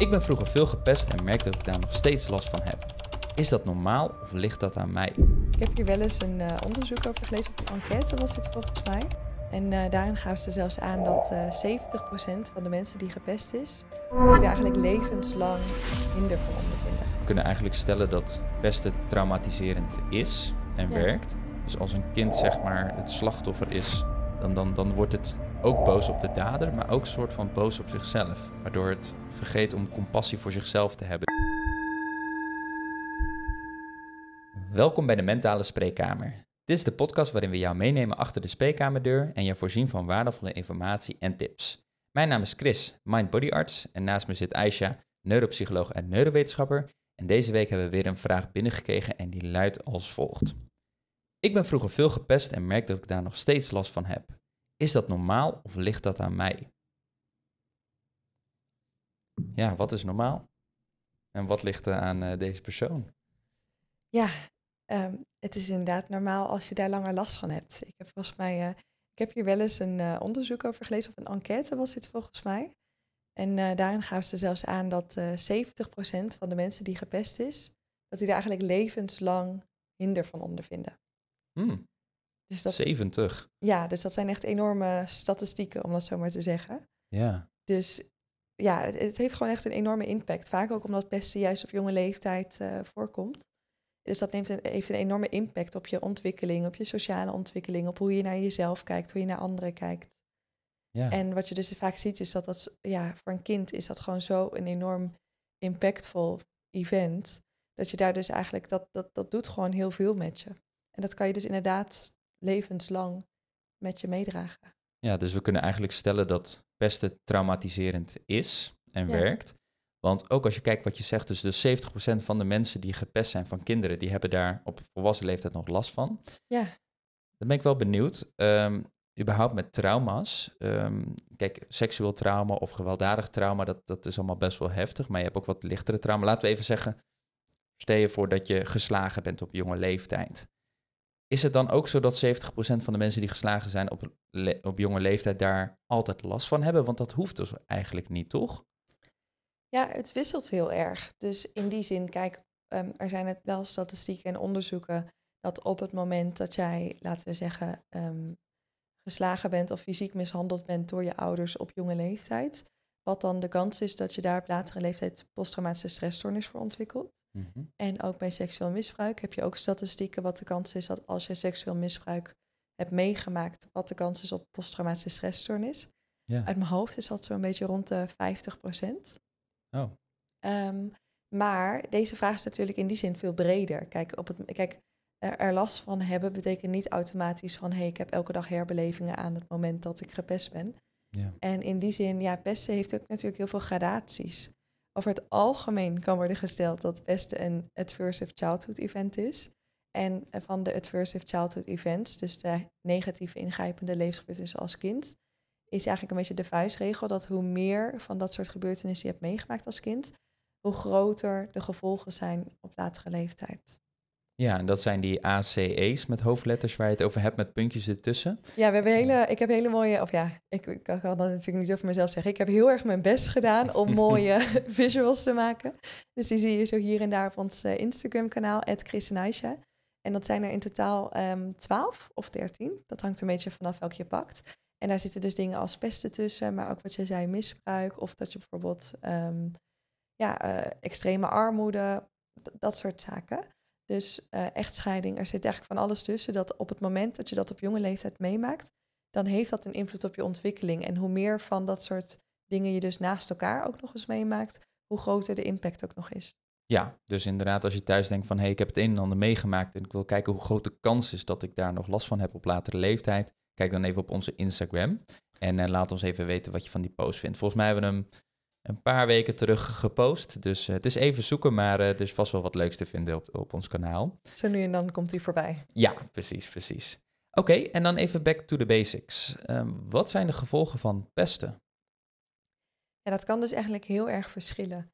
Ik ben vroeger veel gepest en merk dat ik daar nog steeds last van heb. Is dat normaal of ligt dat aan mij? Ik heb hier wel eens een eh, onderzoek over gelezen, of een enquête was het volgens mij. En eh, daarin gaven ze zelfs aan dat uh, eh, 70% van de mensen die gepest is, die er eigenlijk levenslang hinder van ondervinden. We kunnen eigenlijk stellen dat pesten traumatiserend is en werkt. Dus als een kind zeg maar het slachtoffer is, dan, dan, dan wordt het ook boos op de dader, maar ook soort van boos op zichzelf. Waardoor het vergeet om compassie voor zichzelf te hebben. Welkom bij de Mentale Spreekkamer. Dit is de podcast waarin we jou meenemen achter de spreekkamerdeur en je voorzien van waardevolle informatie en tips. Mijn naam is Chris, Mind Body Arts, en naast me zit Aisha, neuropsycholoog en neurowetenschapper. En deze week hebben we weer een vraag binnengekregen en die luidt als volgt. Ik ben vroeger veel gepest en merk dat ik daar nog steeds last van heb. Is dat normaal of ligt dat aan mij? Ja, wat is normaal? En wat ligt er aan eh, deze persoon? Ja, ehm, het is inderdaad normaal als je daar langer last van hebt. Ik heb volgens mij, eh, ik heb hier wel eens een eh, onderzoek over gelezen, of een enquête was dit volgens mij. En daarin gaven ze zelfs aan dat 70% van de mensen die gepest is, dat die daar eigenlijk levenslang hinder van ondervinden. Hmm. 70? Dus ja, dus dat zijn echt enorme statistieken, om dat zo maar te zeggen. Ja. Dus ja, het heeft gewoon echt een enorme impact. Vaak ook omdat pesten juist op jonge leeftijd eh, voorkomt. Dus dat neemt een, heeft een enorme impact op je ontwikkeling, op je sociale ontwikkeling, op hoe je naar jezelf kijkt, hoe je naar anderen kijkt. Ja. En wat je dus vaak ziet is dat dat, ja, voor een kind is dat gewoon zo een enorm impactvol event. Dat je daar dus eigenlijk, dat, dat, dat doet gewoon heel veel met je. En dat kan je dus inderdaad levenslang met je meedragen. Ja, dus we kunnen eigenlijk stellen dat pesten traumatiserend is en werkt. Want ook als je kijkt wat je zegt, dus, de dus 70% van de mensen die gepest zijn van kinderen, die hebben daar op volwassen leeftijd nog last van. Ja. Dan ben ik wel benieuwd, um, überhaupt met trauma's. Ehm, kijk, seksueel trauma of gewelddadig trauma, dat, dat is allemaal best wel heftig. Maar je hebt ook wat lichtere trauma. Laten we even zeggen, stel je voor dat je geslagen bent op jonge leeftijd. Is het dan ook zo dat 70% van de mensen die geslagen zijn op, op jonge leeftijd daar altijd last van hebben? Want dat hoeft dus eigenlijk niet, toch? Ja, het wisselt heel erg. Dus in die zin, kijk, ehm, er zijn het wel statistieken en onderzoeken dat op het moment dat jij, laten we zeggen, ehm, geslagen bent of fysiek mishandeld bent door je ouders op jonge leeftijd, wat dan de kans is dat je daar op latere leeftijd posttraumatische stressstoornis voor ontwikkelt. Mhm. En ook bij seksueel misbruik heb je ook statistieken wat de kans is dat als je seksueel misbruik hebt meegemaakt, wat de kans is op posttraumatische stressstoornis. Ja. Uit mijn hoofd is dat zo'n beetje rond de 50%. Oh. Ehm, maar deze vraag is natuurlijk in die zin veel breder. Kijk, op het, kijk er last van hebben betekent niet automatisch van hé, hey, ik heb elke dag herbelevingen aan het moment dat ik gepest ben. Ja. En in die zin, ja, pesten heeft ook natuurlijk heel veel gradaties over het algemeen kan worden gesteld dat het beste een adversive childhood event is. En van de adversive childhood events, dus de negatieve ingrijpende levensgebeurtenissen als kind, is eigenlijk een beetje de vuistregel dat hoe meer van dat soort gebeurtenissen je hebt meegemaakt als kind, hoe groter de gevolgen zijn op latere leeftijd. Ja, en dat zijn die ACE's met hoofdletters waar je het over hebt met puntjes ertussen. Ja, we hebben hele, ik heb hele mooie, of ja, ik, kan dat natuurlijk niet over mezelf zeggen. Ik heb heel erg mijn best gedaan om mooie visuals te maken. Dus die zie je zo hier en daar op ons eh, Instagram kanaal, Chris en En dat zijn er in totaal um, ehm, 12 of 13. Dat hangt een beetje vanaf welke je pakt. En daar zitten dus dingen als pesten tussen, maar ook wat jij zei, misbruik. Of dat je bijvoorbeeld ehm, ja, eh, extreme armoede, dat soort zaken. Dus uh, echtscheiding, er zit eigenlijk van alles tussen. Dat op het moment dat je dat op jonge leeftijd meemaakt, dan heeft dat een invloed op je ontwikkeling. En hoe meer van dat soort dingen je dus naast elkaar ook nog eens meemaakt, hoe groter de impact ook nog is. Ja, dus inderdaad, als je thuis denkt van hé, hey, ik heb het een en ander meegemaakt en ik wil kijken hoe groot de kans is dat ik daar nog last van heb op latere leeftijd, kijk dan even op onze Instagram en eh, laat ons even weten wat je van die post vindt. Volgens mij hebben we hem een paar weken terug gepost. Dus eh, het is even zoeken, maar het eh, is vast wel wat leuks te vinden op, ons kanaal. Zo nu en dan komt die voorbij. Ja, precies, precies. Oké, en dan even back to the basics. Ehm, wat zijn de gevolgen van pesten? Ja, dat kan dus eigenlijk heel erg verschillen.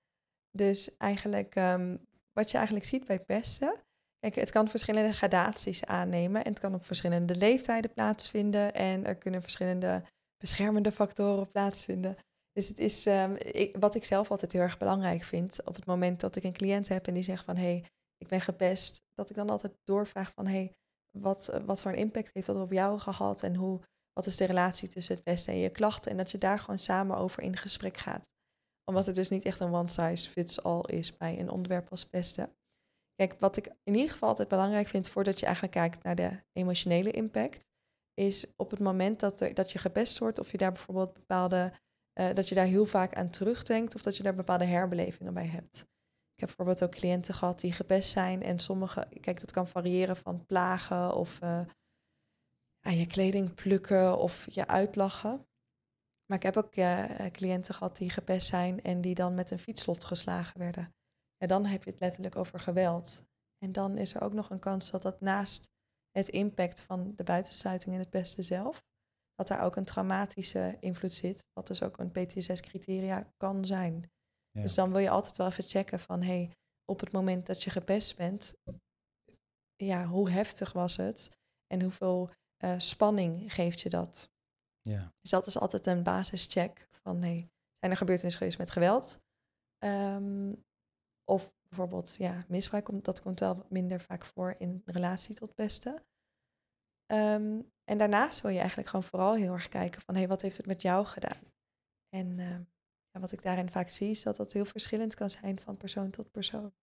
Dus eigenlijk, ehm, wat je eigenlijk ziet bij pesten, kijk, het kan verschillende gradaties aannemen en het kan op verschillende leeftijden plaatsvinden en er kunnen verschillende beschermende factoren plaatsvinden. Dus het is ehm, ik, wat ik zelf altijd heel erg belangrijk vind. Op het moment dat ik een cliënt heb en die zegt van hé, hey, ik ben gepest. Dat ik dan altijd doorvraag van hé, hey, wat, eh, wat voor een impact heeft dat op jou gehad? En hoe, wat is de relatie tussen het pesten en je klachten? En dat je daar gewoon samen over in gesprek gaat. Omdat het dus niet echt een one size fits all is bij een onderwerp als pesten. Kijk, wat ik in ieder geval altijd belangrijk vind voordat je eigenlijk kijkt naar de emotionele impact, is op het moment dat, dat je gepest wordt of je daar bijvoorbeeld bepaalde eh, dat je daar heel vaak aan terugdenkt of dat je daar bepaalde herbelevingen bij hebt. Ik heb bijvoorbeeld ook cliënten gehad die gepest zijn en sommige, kijk, dat kan variëren van plagen of eh, aan je kleding plukken of je uitlachen. Maar ik heb ook eh, cliënten gehad die gepest zijn en die dan met een fietslot geslagen werden. En dan heb je het letterlijk over geweld. En dan is er ook nog een kans dat dat naast het impact van de buitensluiting en het beste zelf, dat daar ook een traumatische invloed zit, wat dus ook een PTSS-criteria kan zijn. Dus dan wil je altijd wel even checken van, hey, op het moment dat je gepest bent, ja, hoe heftig was het en hoeveel eh, spanning geeft je dat? Ja. Dus dat is altijd een basischeck van, hey, zijn er gebeurtenissen geweest met geweld? Ehm, of bijvoorbeeld, ja, misbruik, dat komt wel minder vaak voor in relatie tot pesten. Um, en daarnaast wil je eigenlijk gewoon vooral heel erg kijken van hé, hey, wat heeft het met jou gedaan? En ehm, wat ik daarin vaak zie is dat dat heel verschillend kan zijn van persoon tot persoon.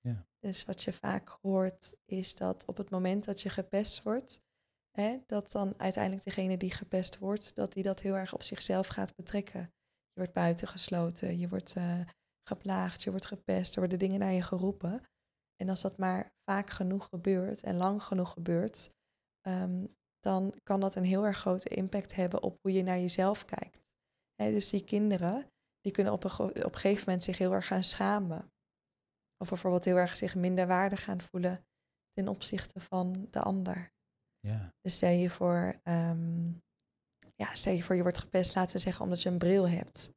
Ja. Dus wat je vaak hoort is dat op het moment dat je gepest wordt, hè, dat dan uiteindelijk degene die gepest wordt, dat die dat heel erg op zichzelf gaat betrekken. Je wordt buitengesloten, je wordt eh, geplaagd, je wordt gepest, er worden dingen naar je geroepen. En als dat maar vaak genoeg gebeurt en lang genoeg gebeurt, ehm, dan kan dat een heel erg grote impact hebben op hoe je naar jezelf kijkt. dus die kinderen, die kunnen op een, op een gegeven moment zich heel erg gaan schamen. Of bijvoorbeeld heel erg zich minder waardig gaan voelen ten opzichte van de ander. Ja. Dus stel je voor, ehm, ja, stel je voor, je wordt gepest, laten we zeggen, omdat je een bril hebt.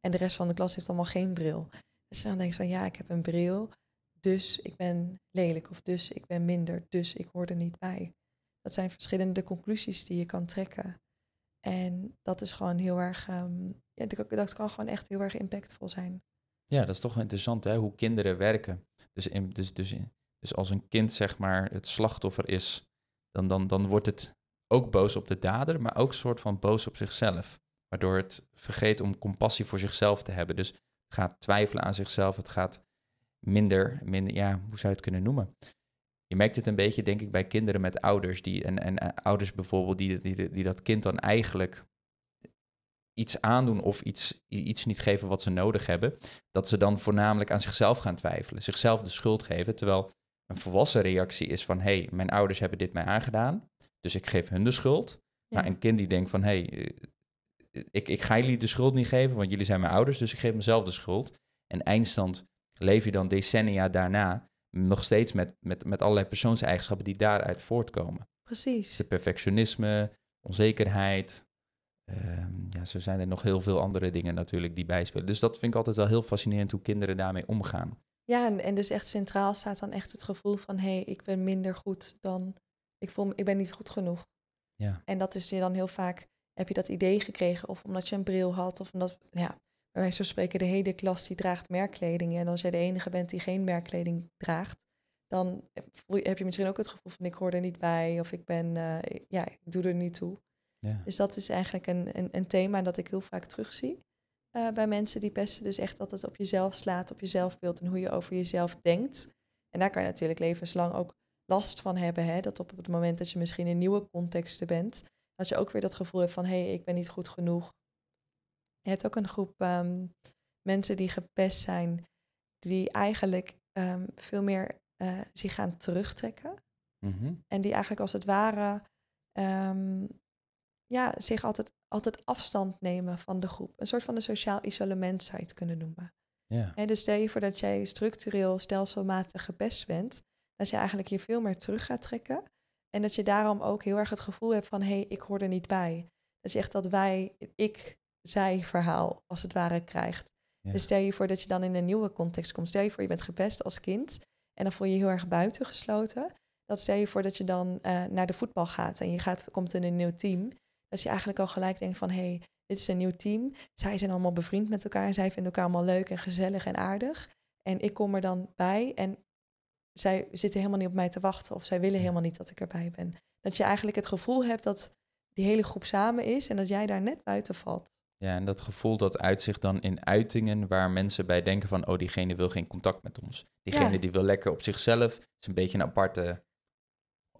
En de rest van de klas heeft allemaal geen bril. Dus je dan denkt van ja, ik heb een bril, dus ik ben lelijk. Of dus ik ben minder, dus ik hoor er niet bij. Dat zijn verschillende conclusies die je kan trekken. En dat is gewoon heel erg, um, ja, dat kan gewoon echt heel erg impactvol zijn. Ja, dat is toch wel interessant, hè? hoe kinderen werken. Dus, in, dus, dus, dus als een kind, zeg maar, het slachtoffer is, dan, dan, dan wordt het ook boos op de dader, maar ook soort van boos op zichzelf. Waardoor het vergeet om compassie voor zichzelf te hebben. Dus gaat twijfelen aan zichzelf, het gaat minder, minder ja, hoe zou je het kunnen noemen? Je merkt het een beetje, denk ik, bij kinderen met ouders. Die, en, en ouders bijvoorbeeld, die, die, die dat kind dan eigenlijk iets aandoen of iets, iets niet geven wat ze nodig hebben, dat ze dan voornamelijk aan zichzelf gaan twijfelen, zichzelf de schuld geven, terwijl een volwassen reactie is van, hé, hey, mijn ouders hebben dit mij aangedaan, dus ik geef hun de schuld. Maar een kind die denkt van, hé, hey, eh, eh, ik, ik ga jullie de schuld niet geven, want jullie zijn mijn ouders, dus ik geef mezelf de schuld. En eindstand leef je dan decennia daarna nog steeds met, met, met allerlei persoonseigenschappen die daaruit voortkomen. Precies. Dus perfectionisme, onzekerheid. Ehm, ja, zo zijn er nog heel veel andere dingen natuurlijk die bijspelen. Dus dat vind ik altijd wel heel fascinerend hoe kinderen daarmee omgaan. Ja, en, en dus echt centraal staat dan echt het gevoel van... hé, hey, ik ben minder goed dan... Ik, voel, ik ben niet goed genoeg. Ja. En dat is je dan heel vaak... heb je dat idee gekregen of omdat je een bril had... of omdat, ja, bij wijze spreken de hele klas die draagt merkkleding. En als jij de enige bent die geen merkkleding draagt, dan heb je misschien ook het gevoel van ik hoor er niet bij of ik ben, eh, ja, ik doe er niet toe. Ja. Dus dat is eigenlijk een, een, een, thema dat ik heel vaak terugzie eh, bij mensen die pesten. Dus echt dat het op jezelf slaat, op jezelf beeld en hoe je over jezelf denkt. En daar kan je natuurlijk levenslang ook last van hebben. Hè? Dat op het moment dat je misschien in nieuwe contexten bent, dat je ook weer dat gevoel hebt van hé, hey, ik ben niet goed genoeg. Je hebt ook een groep ehm, mensen die gepest zijn, die eigenlijk ehm, veel meer eh, zich gaan terugtrekken. Mhm. En die eigenlijk als het ware ehm, ja, zich altijd, altijd afstand nemen van de groep. Een soort van een sociaal isolement zou je het kunnen noemen. En dus stel je voor dat jij structureel stelselmatig gepest bent, dat je eigenlijk je veel meer terug gaat trekken. En dat je daarom ook heel erg het gevoel hebt van hé, hey, ik hoor er niet bij. Dat je echt dat wij, ik zij verhaal als het ware krijgt. Dus stel je voor dat je dan in een nieuwe context komt. Stel je voor je bent gepest als kind en dan voel je je heel erg buitengesloten. Dat stel je voor dat je dan eh, naar de voetbal gaat en je gaat, komt in een nieuw team. Dat je eigenlijk al gelijk denkt van hé, hey, dit is een nieuw team. Zij zijn allemaal bevriend met elkaar en zij vinden elkaar allemaal leuk en gezellig en aardig. En ik kom er dan bij en zij zitten helemaal niet op mij te wachten of zij willen helemaal niet dat ik erbij ben. Dat je eigenlijk het gevoel hebt dat die hele groep samen is en dat jij daar net buiten valt. Ja, en dat gevoel dat uitzicht dan in uitingen waar mensen bij denken van, oh, diegene wil geen contact met ons. Diegene die wil lekker op zichzelf, is een beetje een aparte,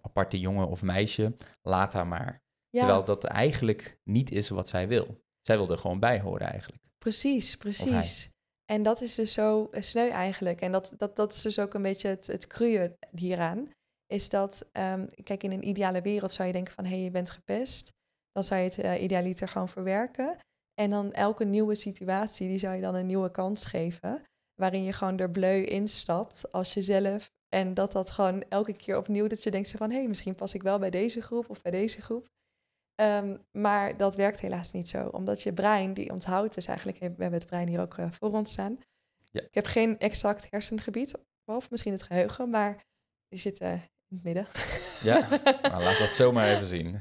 aparte jongen of meisje, laat haar maar. Terwijl dat eigenlijk niet is wat zij wil. Zij wil er gewoon bij horen eigenlijk. Precies, precies. En dat is dus zo eh, sneu eigenlijk. En dat, dat, dat is dus ook een beetje het, het hieraan. Is dat, ehm, kijk, in een ideale wereld zou je denken van... hé, hey, je bent gepest. Dan zou je het eh, idealiter gewoon verwerken. En dan elke nieuwe situatie, die zou je dan een nieuwe kans geven. Waarin je gewoon er bleu instapt als jezelf. En dat dat gewoon elke keer opnieuw, dat je denkt van... hé, hey, misschien pas ik wel bij deze groep of bij deze groep. Ehm, maar dat werkt helaas niet zo. Omdat je brein, die onthoudt dus eigenlijk... we hebben het brein hier ook eh, voor ons staan. Ja. Ik heb geen exact hersengebied, of misschien het geheugen. Maar die zitten midden. Ja, nou, laat dat zomaar even zien.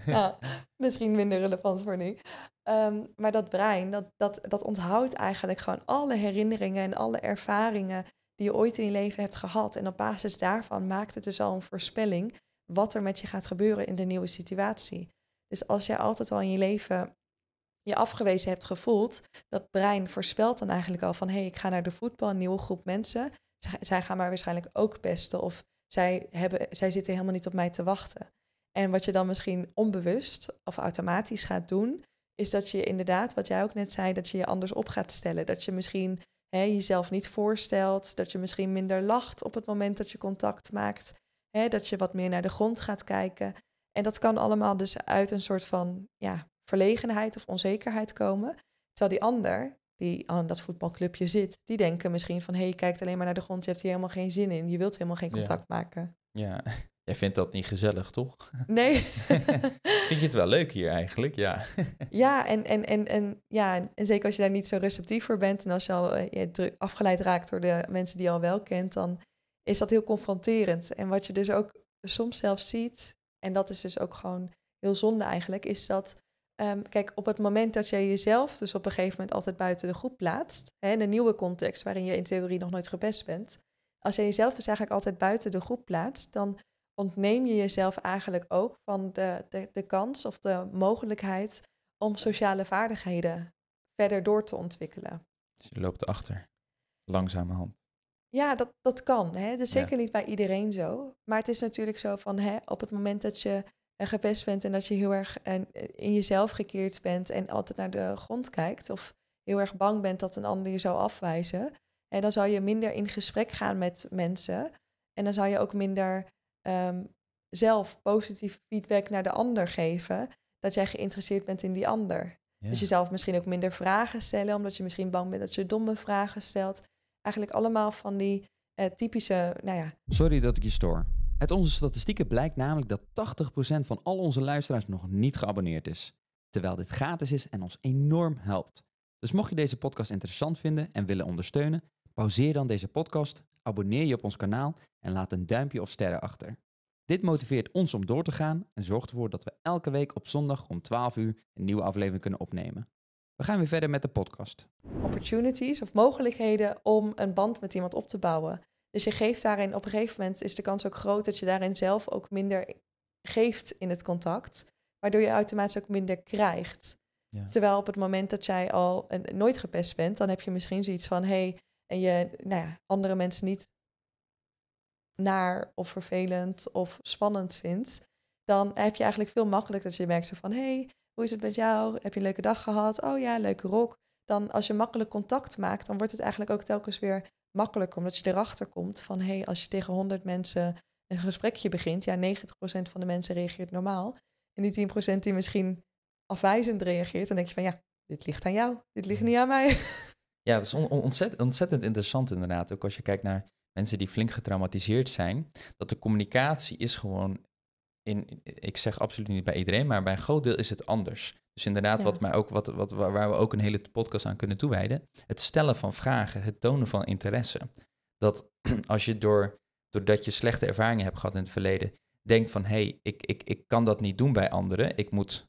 misschien minder relevant voor nu. Ehm, maar dat brein, dat, dat, dat onthoudt eigenlijk gewoon alle herinneringen en alle ervaringen die je ooit in je leven hebt gehad. En op basis daarvan maakt het dus al een voorspelling wat er met je gaat gebeuren in de nieuwe situatie. Dus als jij altijd al in je leven je afgewezen hebt gevoeld, dat brein voorspelt dan eigenlijk al van hé, hey, ik ga naar de voetbal, een nieuwe groep mensen. Zij gaan maar waarschijnlijk ook pesten of zij, hebben, zij zitten helemaal niet op mij te wachten. En wat je dan misschien onbewust of automatisch gaat doen, is dat je inderdaad, wat jij ook net zei, dat je je anders op gaat stellen. Dat je misschien hè, jezelf niet voorstelt, dat je misschien minder lacht op het moment dat je contact maakt, hè, dat je wat meer naar de grond gaat kijken. En dat kan allemaal dus uit een soort van ja, verlegenheid of onzekerheid komen. Terwijl die ander die aan dat voetbalclubje zit, die denken misschien van hé, je kijkt alleen maar naar de grond, je hebt hier helemaal geen zin in, je wilt helemaal geen contact maken. Ja, jij vindt dat niet gezellig, toch? Nee. Vind je het wel leuk hier eigenlijk? Ja, ja, en, en, en, en, ja en zeker als je daar niet zo receptief voor bent en als je al eh, afgeleid raakt door de mensen die je al wel kent, dan is dat heel confronterend. En wat je dus ook soms zelf ziet, en dat is dus ook gewoon heel zonde eigenlijk, is dat Ehm, kijk, op het moment dat jij jezelf dus op een gegeven moment altijd buiten de groep plaatst, hè, in een nieuwe context waarin je in theorie nog nooit gepest bent, als jij jezelf dus eigenlijk altijd buiten de groep plaatst, dan ontneem je jezelf eigenlijk ook van de, de, de kans of de mogelijkheid om sociale vaardigheden verder door te ontwikkelen. Dus je loopt achter, langzamerhand. Ja, dat, dat kan. Hè? Dat is zeker niet bij iedereen zo. Maar het is natuurlijk zo van hè, op het moment dat je en eh, gepest bent en dat je heel erg eh, in jezelf gekeerd bent en altijd naar de grond kijkt of heel erg bang bent dat een ander je zou afwijzen. En eh, dan zou je minder in gesprek gaan met mensen en dan zou je ook minder ehm, zelf positieve feedback naar de ander geven dat jij geïnteresseerd bent in die ander. Ja. Dus jezelf misschien ook minder vragen stellen, omdat je misschien bang bent dat je domme vragen stelt. Eigenlijk allemaal van die typische, nou ja. Sorry dat ik je stoor. Uit onze statistieken blijkt namelijk dat 80% van al onze luisteraars nog niet geabonneerd is. Terwijl dit gratis is en ons enorm helpt. Dus mocht je deze podcast interessant vinden en willen ondersteunen, pauzeer dan deze podcast, abonneer je op ons kanaal en laat een duimpje of sterren achter. Dit motiveert ons om door te gaan en zorgt ervoor dat we elke week op zondag om 12 uur een nieuwe aflevering kunnen opnemen. We gaan weer verder met de podcast. Opportunities of mogelijkheden om een band met iemand op te bouwen. Dus je geeft daarin, op een gegeven moment is de kans ook groot dat je daarin zelf ook minder geeft in het contact, waardoor je automatisch ook minder krijgt. Ja. Terwijl op het moment dat jij al nooit gepest bent, dan heb je misschien zoiets van, hé, hey, en je nou ja, andere mensen niet naar of vervelend of spannend vindt, dan heb je eigenlijk veel makkelijker dat je merkt zo van, hé, hey, hoe is het met jou? Heb je een leuke dag gehad? Oh ja, leuke rok. Dan als je makkelijk contact maakt, dan wordt het eigenlijk ook telkens weer makkelijk, omdat je erachter komt van hé, hey, als je tegen 100 mensen een gesprekje begint, ja, 90% van de mensen reageert normaal. En die 10% die misschien afwijzend reageert, dan denk je van ja, dit ligt aan jou, dit ligt niet aan mij. Ja, dat is ontzettend interessant inderdaad. Ook als je kijkt naar mensen die flink getraumatiseerd zijn, dat de communicatie is gewoon in, ik zeg absoluut niet bij iedereen, maar bij een groot deel is het anders. Dus inderdaad, wat mij ook, wat, wat, waar we ook een hele podcast aan kunnen toewijden, het stellen van vragen, het tonen van interesse. Dat als je door, doordat je slechte ervaringen hebt gehad in het verleden, denkt van hé, hey, ik, ik, ik kan dat niet doen bij anderen, ik moet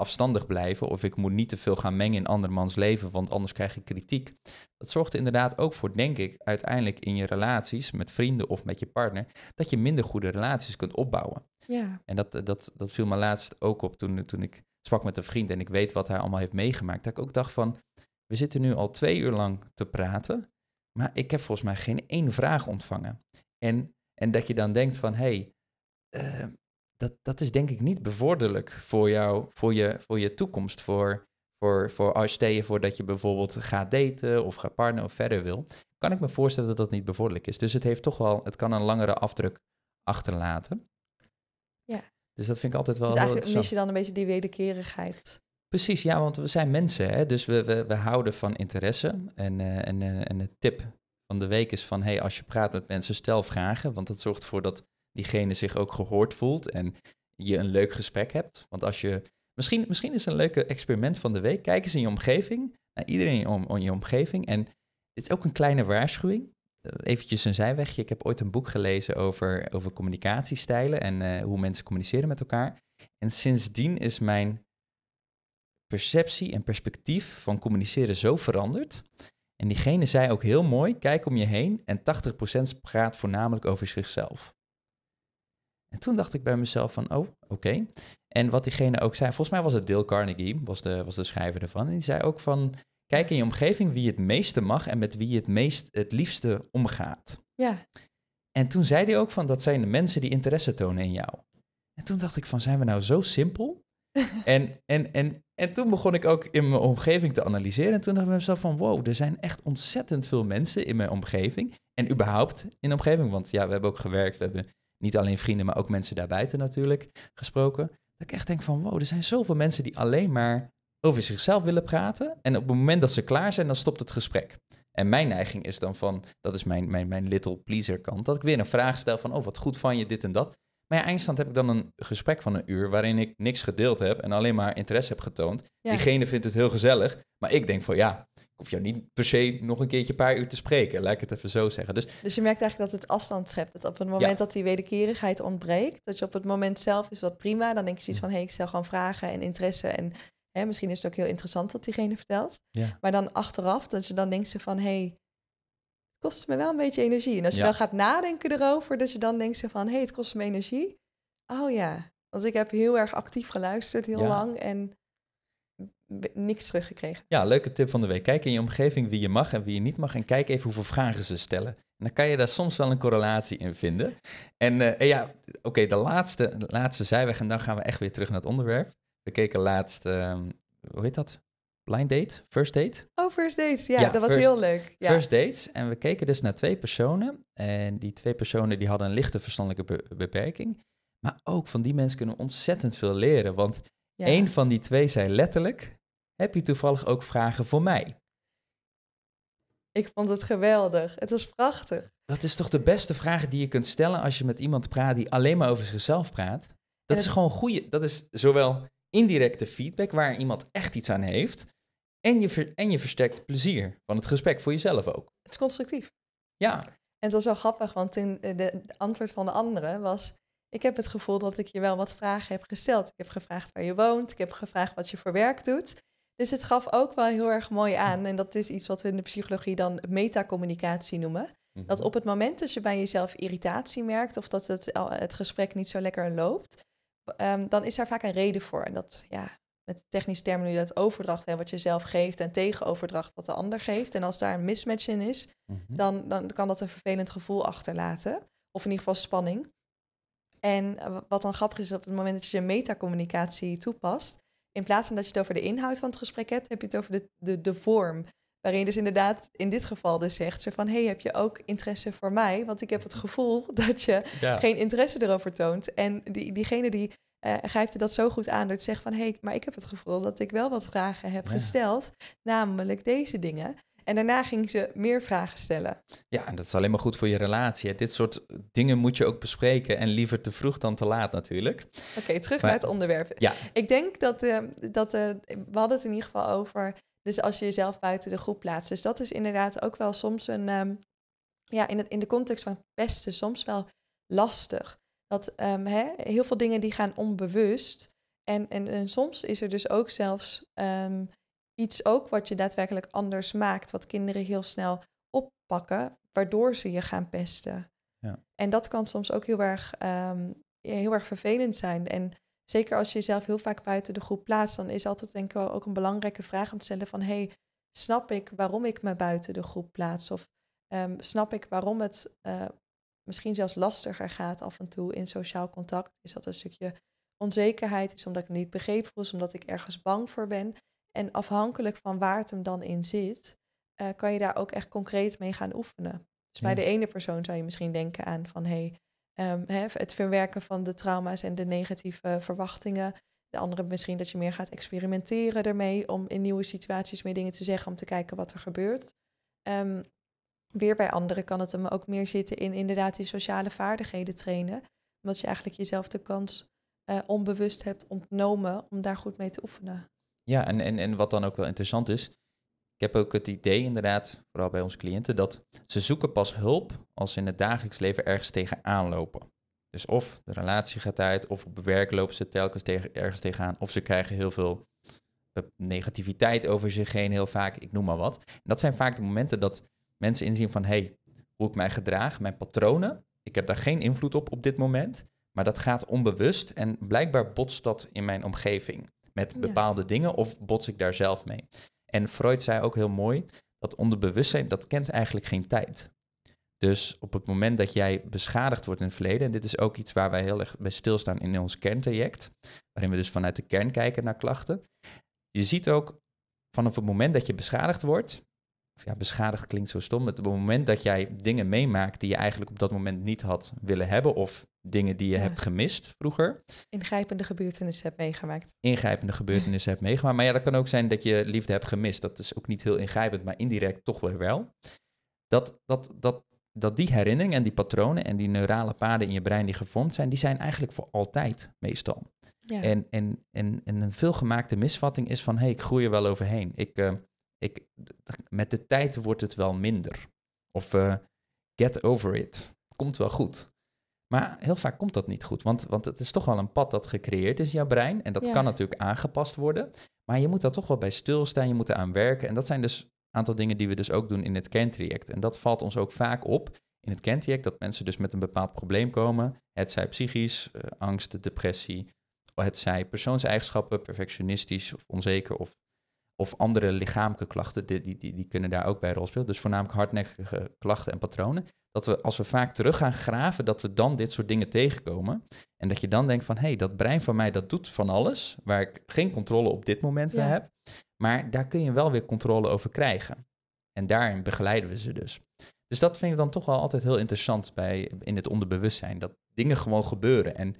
afstandig blijven of ik moet niet te veel gaan mengen in andermans leven, want anders krijg ik kritiek. Dat zorgt inderdaad ook voor, denk ik, uiteindelijk in je relaties met vrienden of met je partner, dat je minder goede relaties kunt opbouwen. Ja. En dat, dat, dat viel me laatst ook op toen, toen ik sprak met een vriend en ik weet wat hij allemaal heeft meegemaakt. Dat ik ook dacht van, we zitten nu al twee uur lang te praten, maar ik heb volgens mij geen één vraag ontvangen. En, en dat je dan denkt van, hé, hey, uh, dat, dat is denk ik niet bevorderlijk voor jou, voor je, voor je toekomst. Voor, voor, voor als je voor je bijvoorbeeld gaat daten of gaat partneren of verder wil, kan ik me voorstellen dat dat niet bevorderlijk is. Dus het heeft toch wel, het kan een langere afdruk achterlaten. Ja. Dus dat vind ik altijd wel. Dus eigenlijk mis je dan een beetje die wederkerigheid. Precies, ja, want we zijn mensen, hè? dus we, we, we houden van interesse. En, eh, en, eh, en de tip van de week is van, hey, als je praat met mensen, stel vragen, want dat zorgt ervoor dat diegene zich ook gehoord voelt en je een leuk gesprek hebt. Want als je. Misschien, misschien is een leuke experiment van de week. Kijk eens in je omgeving, naar iedereen om, om je omgeving. En dit is ook een kleine waarschuwing. Eh, eventjes een zijwegje. Ik heb ooit een boek gelezen over, over communicatiestijlen en eh, hoe mensen communiceren met elkaar. En sindsdien is mijn perceptie en perspectief van communiceren zo veranderd. En diegene zei ook heel mooi: kijk om je heen en 80% praat voornamelijk over zichzelf. En toen dacht ik bij mezelf van, oh, oké. En wat diegene ook zei, volgens mij was het Dale Carnegie, was de, was de schrijver ervan. En die zei ook van, kijk in je omgeving wie het meeste mag en met wie je het, meest, het liefste omgaat. Ja. En toen zei hij ook van, dat zijn de mensen die interesse tonen in jou. En toen dacht ik van, zijn we nou zo simpel? en, en, en, en toen begon ik ook in mijn omgeving te analyseren. En toen dacht ik bij mezelf van, wow, er zijn echt ontzettend veel mensen in mijn omgeving. En überhaupt in de omgeving, want ja, we hebben ook gewerkt, we hebben niet alleen vrienden, maar ook mensen daarbuiten natuurlijk gesproken. Dat ik echt denk van, wow, er zijn zoveel mensen die alleen maar over zichzelf willen praten. En op het moment dat ze klaar zijn, dan stopt het gesprek. En mijn neiging is dan van, dat is mijn, mijn, mijn little pleaser kant, dat ik weer een vraag stel van, oh wat goed van je, dit en dat. Maar ja, eindstand heb ik dan een gesprek van een uur waarin ik niks gedeeld heb en alleen maar interesse heb getoond. Diegene vindt het heel gezellig, maar ik denk van ja, ik hoef jou niet per se nog een keertje een paar uur te spreken. Laat ik het even zo zeggen. Dus, dus je merkt eigenlijk dat het afstand schept. Dat op het moment dat die wederkerigheid ontbreekt, dat je op het moment zelf is wat prima. Dan denk je zoiets van, hé, hey, ik stel gewoon vragen en interesse. En hè, misschien is het ook heel interessant wat diegene vertelt. Ja. Maar dan achteraf, dat je dan denkt ze van, hé, hey, het kost me wel een beetje energie. En als je dan gaat nadenken erover, dat je dan denkt ze van, hé, hey, het kost me energie. Oh ja, want ik heb heel erg actief geluisterd, heel lang. En niks teruggekregen. Ja, leuke tip van de week. Kijk in je omgeving wie je mag en wie je niet mag. En kijk even hoeveel vragen ze stellen. En dan kan je daar soms wel een correlatie in vinden. En, eh, ja, oké, de, laatste, laatste zijweg. En dan gaan we echt weer terug naar het onderwerp. We keken laatst, uh, hoe heet dat? Blind date? First date? Oh, first dates. Ja, dat was heel leuk. Ja. First dates. En we keken dus naar twee personen. En die twee personen die hadden een lichte verstandelijke beperking. Maar ook van die mensen kunnen ontzettend veel leren. Want één van die twee zei letterlijk... Heb je toevallig ook vragen voor mij? Ik vond het geweldig. Het was prachtig. Dat is toch de beste vraag die je kunt stellen als je met iemand praat die alleen maar over zichzelf praat? Dat is gewoon goede. Dat is zowel indirecte feedback waar iemand echt iets aan heeft. En je, ver, en je versterkt plezier van het gesprek voor jezelf ook. Het is constructief. Ja. En het was wel grappig, want in de, de antwoord van de andere was: Ik heb het gevoel dat ik je wel wat vragen heb gesteld. Ik heb gevraagd waar je woont. Ik heb gevraagd wat je voor werk doet. Dus het gaf ook wel heel erg mooi aan. En dat is iets wat we in de psychologie dan metacommunicatie noemen. Mhm. Dat op het moment dat je bij jezelf irritatie merkt of dat het, eh, het gesprek niet zo lekker loopt, ehm, dan is daar vaak een reden voor. En dat, ja, met technische termen nu dat overdracht en wat je zelf geeft en tegenoverdracht wat de ander geeft. En als daar een mismatch in is, mhm. dan, dan kan dat een vervelend gevoel achterlaten. Of in ieder geval spanning. En eh, wat dan grappig is, op het moment dat je metacommunicatie toepast, in plaats van dat je het over de inhoud van het gesprek hebt, heb je het over de, de, de vorm. Waarin je dus inderdaad in dit geval dus zegt ze van... hey, heb je ook interesse voor mij? Want ik heb het gevoel dat je geen interesse erover toont. En die, diegene die uh, grijpt dat zo goed aan door te zeggen van... hé, hey, maar ik heb het gevoel dat ik wel wat vragen heb gesteld. Namelijk deze dingen. En daarna ging ze meer vragen stellen. Ja, en dat is alleen maar goed voor je relatie. Dit soort dingen moet je ook bespreken. En liever te vroeg dan te laat natuurlijk. Oké, terug naar het onderwerp. Ja. Ik denk dat, eh, dat eh, we hadden het in ieder geval over. Dus als je jezelf buiten de groep plaatst. Dus dat is inderdaad ook wel soms een. Ehm, ja, in, het, in de context van pesten soms wel lastig. Dat ehm, heel veel dingen die gaan onbewust. En, en, en, soms is er dus ook zelfs ehm, iets ook wat je daadwerkelijk anders maakt, wat kinderen heel snel oppakken, waardoor ze je gaan pesten. Ja. En dat kan soms ook heel erg, ehm, heel erg vervelend zijn. En zeker als je jezelf heel vaak buiten de groep plaatst, dan is altijd denk ik wel ook een belangrijke vraag om te stellen van hey, snap ik waarom ik me buiten de groep plaats? Of ehm, snap ik waarom het eh, misschien zelfs lastiger gaat af en toe in sociaal contact? Is dat een stukje onzekerheid? Is omdat ik niet begrepen voel? omdat ik ergens bang voor ben? En afhankelijk van waar het hem dan in zit, eh, kan je daar ook echt concreet mee gaan oefenen. Dus bij de ene persoon zou je misschien denken aan van hey, ehm, het verwerken van de trauma's en de negatieve verwachtingen. De andere misschien dat je meer gaat experimenteren ermee om in nieuwe situaties meer dingen te zeggen om te kijken wat er gebeurt. Ehm, weer bij anderen kan het hem ook meer zitten in inderdaad die sociale vaardigheden trainen. Omdat je eigenlijk jezelf de kans eh, onbewust hebt ontnomen om daar goed mee te oefenen. Ja, en, en, en wat dan ook wel interessant is, ik heb ook het idee inderdaad, vooral bij onze cliënten, dat ze zoeken pas hulp als ze in het dagelijks leven ergens tegenaan lopen. Dus of de relatie gaat uit, of op werk lopen ze telkens tegen, ergens tegenaan, of ze krijgen heel veel eh, negativiteit over zich heen heel vaak, ik noem maar wat. En dat zijn vaak de momenten dat mensen inzien van, hey, hoe ik mij gedraag, mijn patronen, ik heb daar geen invloed op op dit moment, maar dat gaat onbewust en blijkbaar botst dat in mijn omgeving met bepaalde dingen of bots ik daar zelf mee? En Freud zei ook heel mooi dat onderbewustzijn, dat kent eigenlijk geen tijd. Dus op het moment dat jij beschadigd wordt in het verleden, en dit is ook iets waar wij heel erg bij stilstaan in ons kerntraject, waarin we dus vanuit de kern kijken naar klachten. Je ziet ook vanaf het moment dat je beschadigd wordt, ja, beschadigd klinkt zo stom. Het, het moment dat jij dingen meemaakt die je eigenlijk op dat moment niet had willen hebben, of dingen die je hebt gemist vroeger. Ingrijpende gebeurtenissen hebt meegemaakt. Ingrijpende gebeurtenissen hebt meegemaakt. Maar ja, dat kan ook zijn dat je liefde hebt gemist. Dat is ook niet heel ingrijpend, maar indirect toch weer wel. Dat, dat, dat, dat die herinneringen en die patronen en die neurale paden in je brein die gevormd zijn, die zijn eigenlijk voor altijd meestal. Ja. En, en, en, en een veelgemaakte misvatting is van, hé, hey, ik groei er wel overheen. Ik, eh, ik, met de tijd wordt het wel minder. Of eh, get over it. Komt wel goed. Maar heel vaak komt dat niet goed, want, want het is toch wel een pad dat gecreëerd is, in jouw brein. En dat kan natuurlijk aangepast worden. Maar je moet daar toch wel bij stilstaan, je moet eraan werken. En dat zijn dus een aantal dingen die we dus ook doen in het traject En dat valt ons ook vaak op in het kerntraject, dat mensen dus met een bepaald probleem komen. Het zij psychisch, eh, angst, depressie. Het zij persoonseigenschappen, perfectionistisch of onzeker of of andere lichamelijke klachten, die, die, die, kunnen daar ook bij rol spelen. Dus voornamelijk hardnekkige klachten en patronen. Dat we als we vaak terug gaan graven, dat we dan dit soort dingen tegenkomen. En dat je dan denkt van, hé, hey, dat brein van mij dat doet van alles, waar ik geen controle op dit moment ja. heb. Maar daar kun je wel weer controle over krijgen. En daarin begeleiden we ze dus. Dus dat vind ik dan toch wel altijd heel interessant bij, in het onderbewustzijn. Dat dingen gewoon gebeuren. En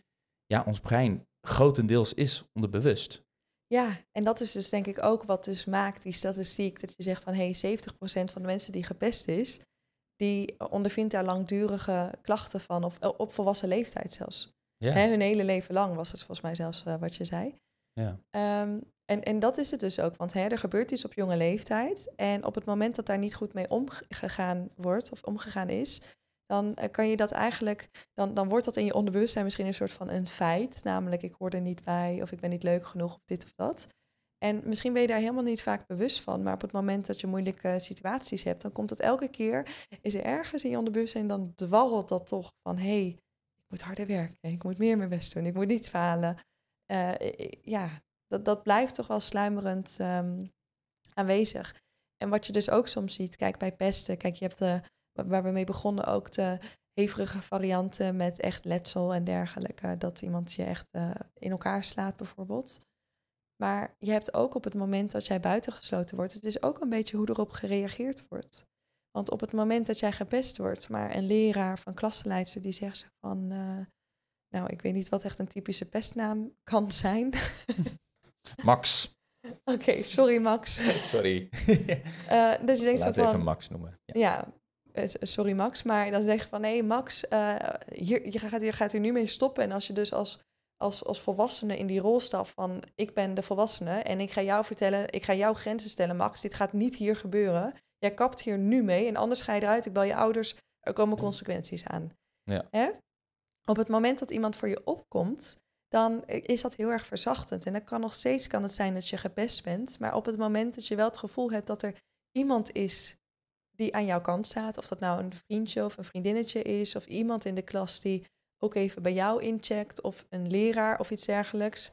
ja, ons brein grotendeels is onderbewust. Ja, en dat is dus denk ik ook wat dus maakt die statistiek. Dat je zegt van hé, hey, 70% van de mensen die gepest is, die ondervindt daar langdurige klachten van, of eh, op, volwassen leeftijd zelfs. Hè, hun hele leven lang was het volgens mij zelfs eh, wat je zei. Ja. Ehm, en, en dat is het dus ook, want hè, er gebeurt iets op jonge leeftijd. En op het moment dat daar niet goed mee omgegaan wordt of omgegaan is, dan eh, kan je dat eigenlijk, dan, dan wordt dat in je onderbewustzijn misschien een soort van een feit. Namelijk, ik hoor er niet bij, of ik ben niet leuk genoeg, of dit of dat. En misschien ben je daar helemaal niet vaak bewust van, maar op het moment dat je moeilijke situaties hebt, dan komt dat elke keer, is er ergens in je onderbewustzijn, dan dwarrelt dat toch van, hé, hey, ik moet harder werken, ik moet meer mijn best doen, ik moet niet falen. Eh, ja, dat, dat blijft toch wel sluimerend ehm, aanwezig. En wat je dus ook soms ziet, kijk bij pesten, kijk je hebt de waar we mee begonnen, ook de hevige varianten met echt letsel en dergelijke. Dat iemand je echt eh, in elkaar slaat bijvoorbeeld. Maar je hebt ook op het moment dat jij buitengesloten wordt, het is ook een beetje hoe erop gereageerd wordt. Want op het moment dat jij gepest wordt, maar een leraar van klassenleidster die zegt van, eh, nou ik weet niet wat echt een typische pestnaam kan zijn. Max. Oké, sorry Max. sorry. Uh, dat je denkt Laat zo van, even Max noemen. ja. Eh, sorry Max, maar dan je van nee Max, eh, je, gaat, je gaat hier nu mee stoppen. En als je dus als, als, als volwassene in die rol stapt van ik ben de volwassene en ik ga jou vertellen, ik ga jouw grenzen stellen Max, dit gaat niet hier gebeuren. Jij kapt hier nu mee en anders ga je eruit, ik bel je ouders, er komen consequenties aan. Ja. Hè? Op het moment dat iemand voor je opkomt, dan eh, is dat heel erg verzachtend. En dan kan nog steeds kan het zijn dat je gepest bent, maar op het moment dat je wel het gevoel hebt dat er iemand is die aan jouw kant staat. Of dat nou een vriendje of een vriendinnetje is, of iemand in de klas die ook even bij jou incheckt, of een leraar of iets dergelijks.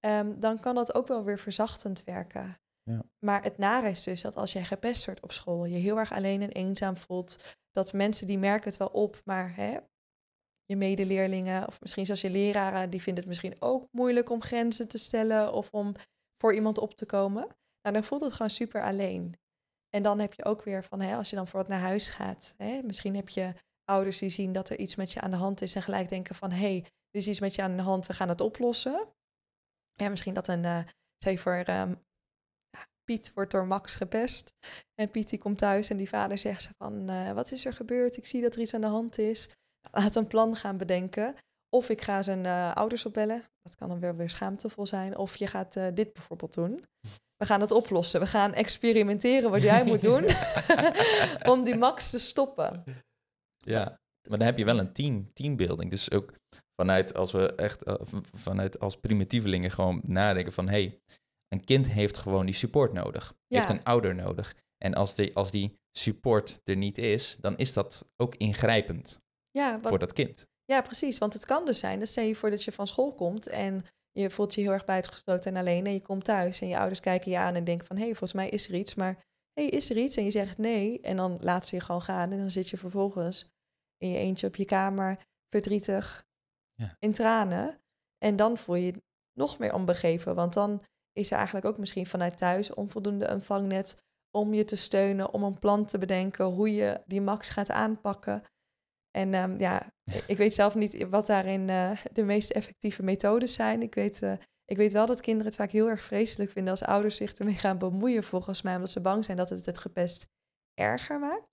Ehm, dan kan dat ook wel weer verzachtend werken. Ja. Maar het nare is dus dat als jij gepest wordt op school, je heel erg alleen en eenzaam voelt, dat mensen die merken het wel op, maar hè, je medeleerlingen of misschien zelfs je leraren, die vinden het misschien ook moeilijk om grenzen te stellen of om voor iemand op te komen. Nou, dan voelt het gewoon super alleen. En dan heb je ook weer van, hè, als je dan voor wat naar huis gaat, hè, misschien heb je ouders die zien dat er iets met je aan de hand is en gelijk denken van, hé, hey, er is iets met je aan de hand, we gaan het oplossen. Ja, misschien dat een, uh, zeg voor ehm, Piet wordt door Max gepest. En Piet die komt thuis en die vader zegt ze van, eh, wat is er gebeurd? Ik zie dat er iets aan de hand is. Laat een plan gaan bedenken. Of ik ga zijn eh, ouders opbellen. Dat kan dan weer, weer schaamtevol zijn. Of je gaat dit bijvoorbeeld doen. Hm we gaan het oplossen. We gaan experimenteren wat jij moet doen om die max te stoppen. Ja, maar dan heb je wel een team, teambuilding. Dus ook vanuit als we echt eh, vanuit als primitievelingen gewoon nadenken van hey, een kind heeft gewoon die support nodig. Ja. Heeft een ouder nodig. En als die, als die support er niet is, dan is dat ook ingrijpend ja, voor dat kind. Ja, precies. Want het kan dus zijn, dat stel je voor je van school komt en je voelt je heel erg buitengesloten en alleen. En je komt thuis en je ouders kijken je aan en denken van... hé, hey, volgens mij is er iets, maar hé, hey, is er iets? En je zegt nee en dan laat ze je gewoon gaan. En dan zit je vervolgens in je eentje op je kamer, verdrietig, ja. in tranen. En dan voel je je nog meer onbegeven. Want dan is er eigenlijk ook misschien vanuit thuis onvoldoende een vangnet om je te steunen, om een plan te bedenken, hoe je die max gaat aanpakken. En ehm, ja, ik weet zelf niet wat daarin eh, de meest effectieve methodes zijn. Ik weet, eh, ik weet wel dat kinderen het vaak heel erg vreselijk vinden als ouders zich ermee gaan bemoeien, volgens mij, omdat ze bang zijn dat het het gepest erger maakt.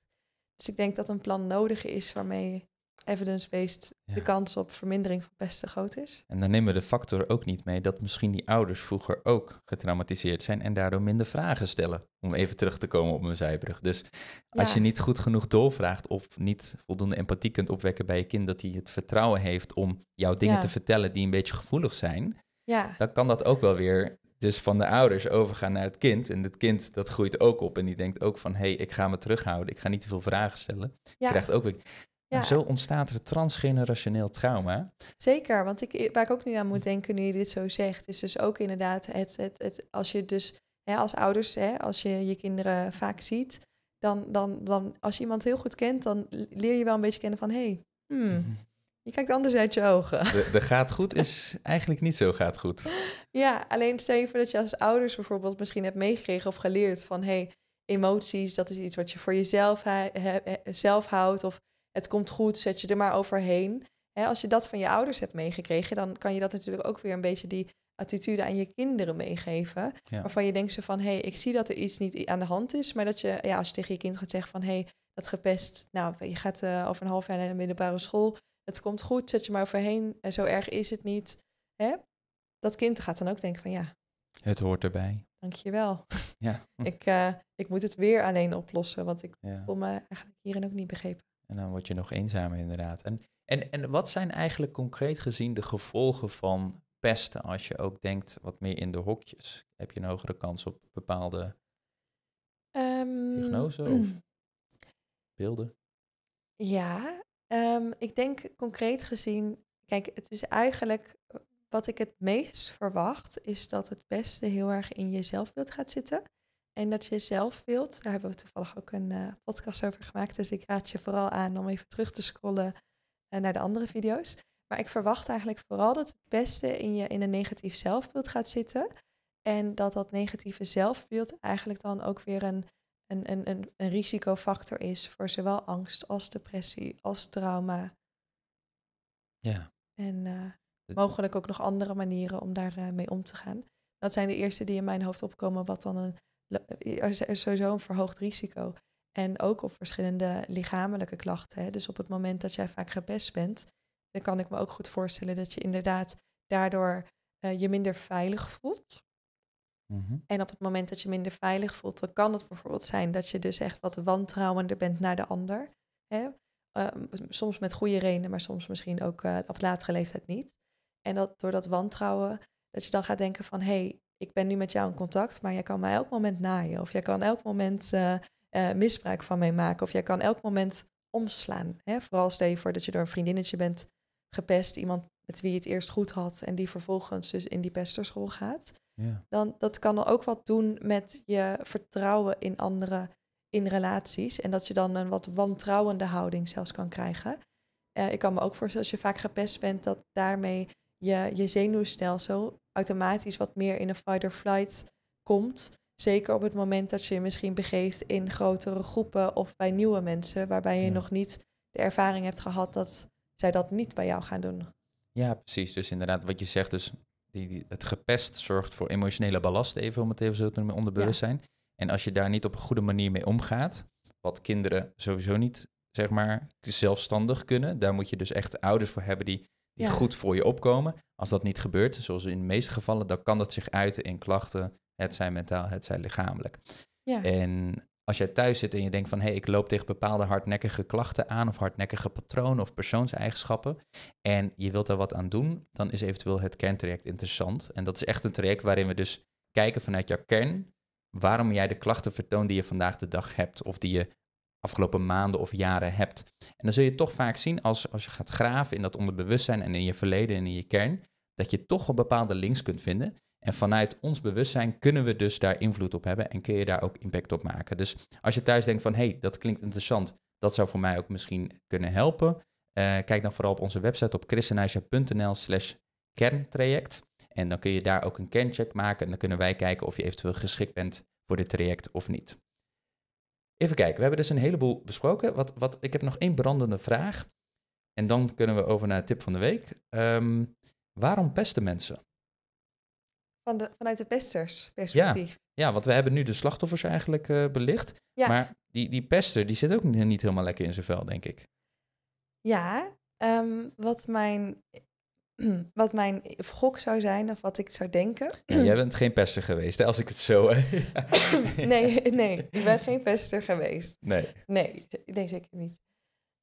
Dus ik denk dat een plan nodig is waarmee evidence-based de kans op vermindering van pesten groot is. En dan nemen we de factor ook niet mee dat misschien die ouders vroeger ook getraumatiseerd zijn en daardoor minder vragen stellen. Om even terug te komen op mijn zijbrug. Dus als je niet goed genoeg doorvraagt of niet voldoende empathie kunt opwekken bij je kind, dat hij het vertrouwen heeft om jouw dingen te vertellen die een beetje gevoelig zijn. Ja. Dan kan dat ook wel weer dus van de ouders overgaan naar het kind. En het kind dat groeit ook op en die denkt ook van... hé, hey, ik ga me terughouden, ik ga niet te veel vragen stellen. Krijgt ook weer zo ontstaat er transgenerationeel trauma. Zeker, want ik, waar ik ook nu aan moet denken nu je dit zo zegt, is dus ook inderdaad het, het, als je dus hè, als ouders, hè, als je je kinderen vaak ziet, dan, dan, dan als je iemand heel goed kent, dan leer je wel een beetje kennen van hé, hey, hmm, mhm. je kijkt anders uit je ogen. De, gaat goed is eigenlijk niet zo gaat goed. Ja, alleen stel je voor dat je als ouders bijvoorbeeld misschien hebt meegekregen of geleerd van hé, hey, emoties, dat is iets wat je voor jezelf zelf houdt of het komt goed, zet je er maar overheen. als je dat van je ouders hebt meegekregen, dan kan je dat natuurlijk ook weer een beetje die attitude aan je kinderen meegeven. Waarvan je denkt ze van, hé, hey, ik zie dat er iets niet aan de hand is. Maar dat je, ja, als je tegen je kind gaat zeggen van, hé, hey, dat gepest, nou, je gaat eh, over een half jaar naar de middelbare school. Het komt goed, zet je maar overheen. Eh, zo erg is het niet. Dat kind gaat dan ook denken van, ja. Het hoort erbij. Dankjewel. Ja. ik, uh, ik moet het weer alleen oplossen, want ik voel me eigenlijk hierin ook niet begrepen. En dan word je nog eenzamer inderdaad. En, en, en wat zijn eigenlijk concreet gezien de gevolgen van pesten als je ook denkt wat meer in de hokjes? Heb je een hogere kans op bepaalde um, diagnose of beelden? Ja, ehm, ik denk concreet gezien, kijk, het is eigenlijk eh, wat ik het meest verwacht, is dat het pesten heel erg in je zelfbeeld gaat zitten. En dat je zelf wilt. Daar hebben we toevallig ook een eh, podcast over gemaakt. Dus ik raad je vooral aan om even terug te scrollen eh, naar de andere video's. Maar ik verwacht eigenlijk vooral dat het beste in je in een negatief zelfbeeld gaat zitten. En dat dat negatieve zelfbeeld eigenlijk dan ook weer een, een, een, een, risicofactor is voor zowel angst als depressie, als trauma. Ja. En eh, mogelijk ook nog andere manieren om daarmee om te gaan. Dat zijn de eerste die in mijn hoofd opkomen, wat dan een er is sowieso een verhoogd risico. En ook op verschillende lichamelijke klachten. Hè. Dus op het moment dat jij vaak gepest bent, dan kan ik me ook goed voorstellen dat je inderdaad daardoor eh, je minder veilig voelt. Mhm. En op het moment dat je minder veilig voelt, dan kan het bijvoorbeeld zijn dat je dus echt wat wantrouwender bent naar de ander. Hè. Ehm, soms met goede redenen, maar soms misschien ook af eh, op latere leeftijd niet. En dat door dat wantrouwen, dat je dan gaat denken van hé, hey, ik ben nu met jou in contact, maar jij kan mij elk moment naaien. Of jij kan elk moment eh, eh, misbruik van mij maken. Of jij kan elk moment omslaan. Hè? Vooral stel je voor dat je door een vriendinnetje bent gepest. Iemand met wie je het eerst goed had en die vervolgens dus in die pesterschool gaat. Ja. Dan, dat kan dan ook wat doen met je vertrouwen in anderen in relaties. En dat je dan een wat wantrouwende houding zelfs kan krijgen. Eh, ik kan me ook voorstellen als je vaak gepest bent, dat daarmee je, je zenuwstelsel automatisch wat meer in een fight or flight komt. Zeker op het moment dat je je misschien begeeft in grotere groepen of bij nieuwe mensen, waarbij je nog niet de ervaring hebt gehad dat zij dat niet bij jou gaan doen. Ja, precies. Dus inderdaad, wat je zegt, dus die, het gepest zorgt voor emotionele ballast, even om het even zo te noemen, onderbewustzijn. Ja. En als je daar niet op een goede manier mee omgaat, wat kinderen sowieso niet, zeg maar, zelfstandig kunnen, daar moet je dus echt ouders voor hebben die die goed voor je opkomen. Als dat niet gebeurt, zoals in de meeste gevallen, dan kan dat zich uiten in klachten, het zijn mentaal, het zijn lichamelijk. Ja. En als jij thuis zit en je denkt van hé, hey, ik loop tegen bepaalde hardnekkige klachten aan of hardnekkige patronen of persoonseigenschappen en je wilt daar wat aan doen, dan is eventueel het kerntraject interessant. En dat is echt een traject waarin we dus kijken vanuit jouw kern waarom jij de klachten vertoont die je vandaag de dag hebt of die je afgelopen maanden of jaren hebt. En dan zul je toch vaak zien als, als je gaat graven in dat onderbewustzijn en in je verleden en in je kern, dat je toch wel bepaalde links kunt vinden. En vanuit ons bewustzijn kunnen we dus daar invloed op hebben en kun je daar ook impact op maken. Dus als je thuis denkt van hé, hey, dat klinkt interessant, dat zou voor mij ook misschien kunnen helpen. Eh, kijk dan vooral op onze website op christenaisja.nl slash kerntraject. En dan kun je daar ook een kerncheck maken en dan kunnen wij kijken of je eventueel geschikt bent voor dit traject of niet. Even kijken, we hebben dus een heleboel besproken. Wat, wat, ik heb nog één brandende vraag. En dan kunnen we over naar de tip van de week. Ehm, waarom pesten mensen? Van de, vanuit de pesters perspectief. Ja, ja, want we hebben nu de slachtoffers eigenlijk eh, belicht. Ja. Maar die, die pester die zit ook niet helemaal lekker in zijn vel, denk ik. Ja, ehm, wat mijn wat mijn gok zou zijn of wat ik zou denken. jij bent geen pester geweest, hè, als ik het zo. nee, nee, ik ben geen pester geweest. Nee. Nee, nee zeker niet.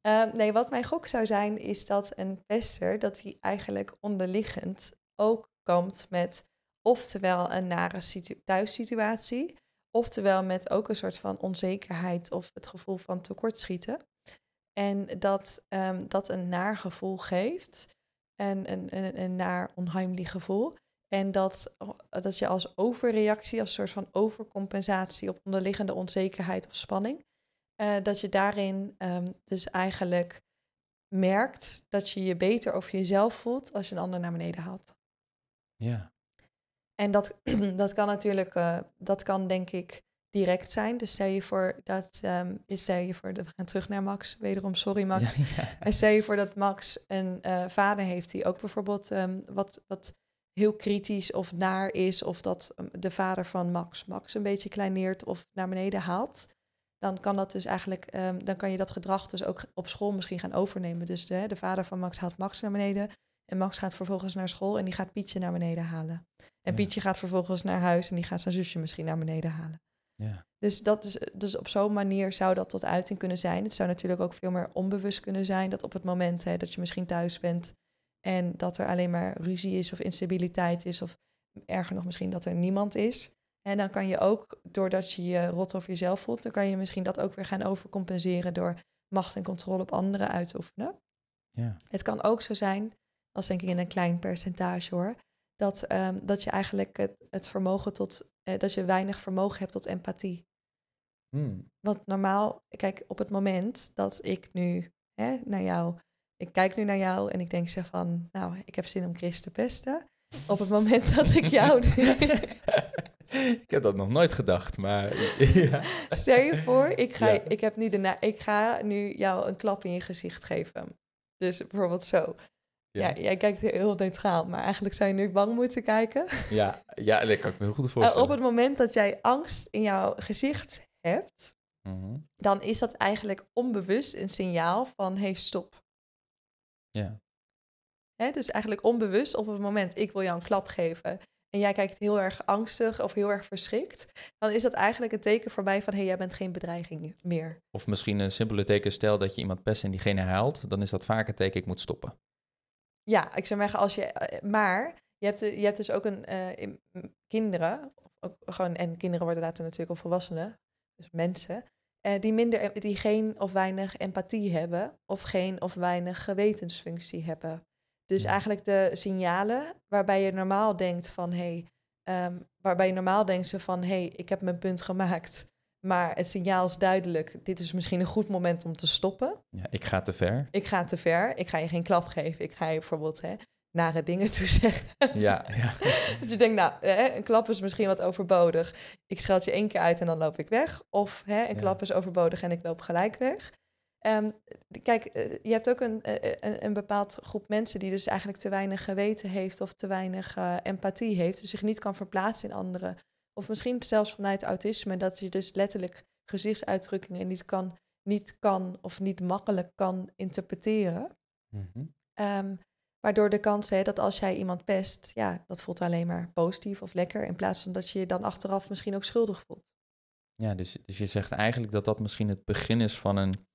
Ehm, nee, wat mijn gok zou zijn, is dat een pester, dat hij eigenlijk onderliggend ook komt met oftewel een nare thuissituatie, oftewel met ook een soort van onzekerheid of het gevoel van tekortschieten. En dat ehm, dat een naar gevoel geeft en, en, en, en naar onheimelijk gevoel. En dat, dat je als overreactie, als soort van overcompensatie op onderliggende onzekerheid of spanning, eh, dat je daarin ehm, dus eigenlijk merkt dat je je beter over jezelf voelt als je een ander naar beneden haalt. Ja. En dat, dat kan natuurlijk, eh, dat kan denk ik direct zijn. Dus stel je voor dat ehm, is stel je voor dat we gaan terug naar Max. Wederom sorry Max. Ja, En stel je voor dat Max een eh, vader heeft die ook bijvoorbeeld ehm, wat, wat heel kritisch of naar is, of dat ehm, de vader van Max Max een beetje kleineert of naar beneden haalt. Dan kan dat dus eigenlijk, dan kan je dat gedrag dus ook op school misschien gaan overnemen. Dus de, de vader van Max haalt Max naar beneden. En Max gaat vervolgens naar school en die gaat Pietje naar beneden halen. En Pietje gaat vervolgens naar huis en die gaat zijn zusje misschien naar beneden halen. Ja. Dus, dat is, dus op zo'n manier zou dat tot uiting kunnen zijn. Het zou natuurlijk ook veel meer onbewust kunnen zijn dat op het moment hè, dat je misschien thuis bent en dat er alleen maar ruzie is of instabiliteit is of erger nog misschien dat er niemand is. En dan kan je ook, doordat je je rot over jezelf voelt, dan kan je misschien dat ook weer gaan overcompenseren door macht en controle op anderen uit te oefenen. Ja. Het kan ook zo zijn, als denk ik in een klein percentage hoor, dat, ehm, dat je eigenlijk het, het vermogen tot eh, dat je weinig vermogen hebt tot empathie. Hmm. Want normaal, kijk, op het moment dat ik nu hè, naar jou, ik kijk nu naar jou en ik denk zo van, nou, ik heb zin om Christ te pesten. Op het moment dat ik jou. ik heb dat nog nooit gedacht, maar. ja. Stel je voor, ik, ga, ik, heb nu de ik ga nu jou een klap in je gezicht geven. Dus bijvoorbeeld zo. Ja. jij kijkt heel neutraal, maar eigenlijk zou je nu bang moeten kijken. Ja, ja dat kan ik me heel goed eh, voorstellen. op het moment dat jij angst in jouw gezicht hebt, mhm. dan is dat eigenlijk onbewust een signaal van hey, stop. Ja. Hè, dus eigenlijk onbewust op het moment ik wil jou een klap geven en jij kijkt heel erg angstig of heel erg verschrikt, dan is dat eigenlijk een teken voor mij van hé, hey, jij bent geen bedreiging meer. Of misschien een simpele teken, stel dat je iemand pest en diegene huilt, dan is dat vaak een teken ik moet stoppen. Ja, ik zou zeggen, als je, eh, maar je hebt, eh, je hebt dus ook een, uh, kinderen, ook gewoon, en kinderen worden later natuurlijk of volwassenen, dus mensen, die, minder, die geen of weinig empathie hebben of geen of weinig gewetensfunctie hebben. Dus eigenlijk de signalen waarbij je normaal denkt van hé, hey, ehm, waarbij je normaal denkt ze van hé, hey, ik heb mijn punt gemaakt. Maar het signaal is duidelijk, dit is misschien een goed moment om te stoppen. Ja, ik ga te ver. Ik ga te ver. Ik ga je geen klap geven. Ik ga je bijvoorbeeld hè, nare dingen toe zeggen. Ja, ja. je denkt, nou, een klap is misschien wat overbodig. Ik scheld je één keer uit en dan loop ik weg. Of hè, een klap is overbodig en ik loop gelijk weg. Ehm, kijk, eh, je hebt ook eh, eh, een, een, bepaald groep mensen die dus eigenlijk te weinig geweten heeft of te weinig empathie heeft. Dus zich niet kan verplaatsen in anderen. Of misschien zelfs vanuit autisme, dat je dus letterlijk gezichtsuitdrukkingen niet kan, niet kan of niet makkelijk kan interpreteren. Mhm. Ehm, waardoor de kans hè, dat als jij iemand pest, ja, dat voelt alleen maar positief of lekker. In plaats van dat je je dan achteraf misschien ook schuldig voelt. Ja, dus, dus je zegt eigenlijk dat dat misschien het begin is van een